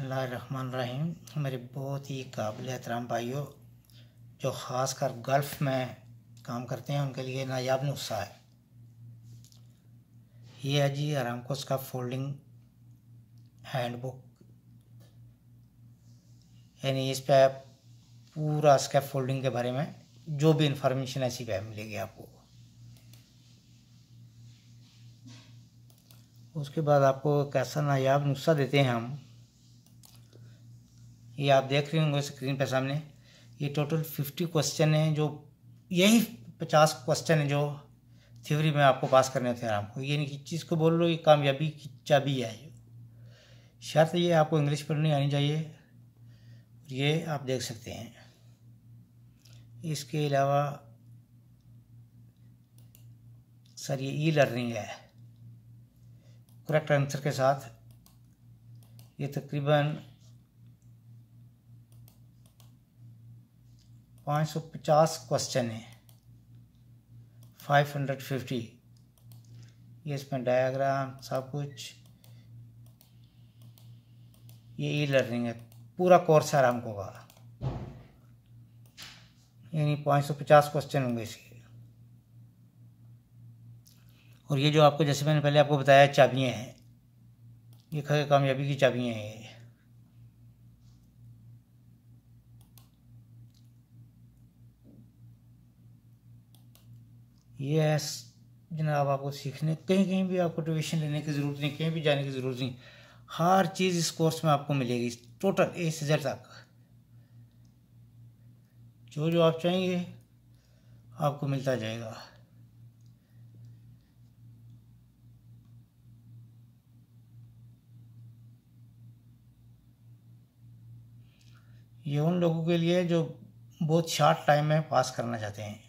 रहीम मेरे बहुत ही काबिल एहतराम भाइयों जो ख़ास कर गल्फ़ में काम करते हैं उनके लिए नायाब नुस्खा है ये है जी आराम को उसका फोल्डिंग हैंडबुक यानी इस पर पूरा इसका फोल्डिंग के बारे में जो भी इंफॉर्मेशन है इसी पर मिलेगी आपको उसके बाद आपको कैसा नायाब नुस्खा देते हैं हम ये आप देख रहे होंगे स्क्रीन पर सामने ये टोटल फिफ्टी क्वेश्चन हैं जो यही पचास क्वेश्चन हैं जो थ्योरी में आपको पास करने थे आराम को यानी कि चीज़ को बोल लो ये कामयाबी की चाबी है शर्त ये आपको इंग्लिश पढ़नी आनी चाहिए ये आप देख सकते हैं इसके अलावा सर ये ई लर्निंग है करेक्ट आंसर के साथ ये तकरीबन पाँच सौ पचास क्वेश्चन है फाइव हंड्रेड फिफ्टी ये इसमें डायग्राम सब कुछ ये ई लर्निंग है पूरा कोर्स है आराम को का यानी पाँच सौ पचास क्वेश्चन होंगे इसके और ये जो आपको जैसे मैंने पहले आपको बताया चाबियाँ हैं ये खैर कामयाबी की चाबियाँ हैं ये ये जनाब आपको सीखने कहीं कहीं भी आपको ट्यूशन लेने की ज़रूरत नहीं कहीं भी जाने की ज़रूरत नहीं हर चीज़ इस कोर्स में आपको मिलेगी टोटल ए से जेड तक जो जो आप चाहेंगे आपको मिलता जाएगा ये उन लोगों के लिए जो बहुत शॉर्ट टाइम में पास करना चाहते हैं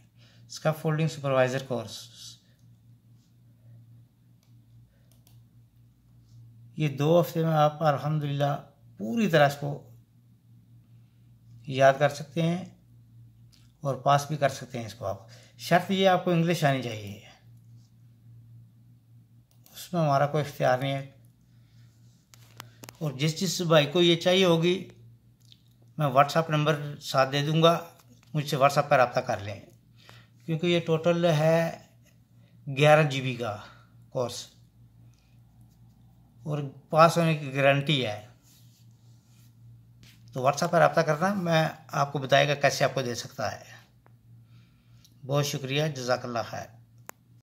इसका फोल्डिंग सुपरवाइजर कोर्स ये दो हफ्ते में आप अल्हम्दुलिल्लाह पूरी तरह इसको याद कर सकते हैं और पास भी कर सकते हैं इसको आप शर्त ये आपको इंग्लिश आनी चाहिए उसमें हमारा कोई इख्तियार नहीं है और जिस जिस भाई को ये चाहिए होगी मैं व्हाट्सएप नंबर साथ दे दूंगा मुझसे व्हाट्सएप पर रबता कर लें क्योंकि ये टोटल है ग्यारह जी का कोर्स और पास होने की गारंटी है तो व्हाट्सएप पर रब्ता करना मैं आपको बताएगा कैसे आपको दे सकता है बहुत शुक्रिया जजाकल्ला खैर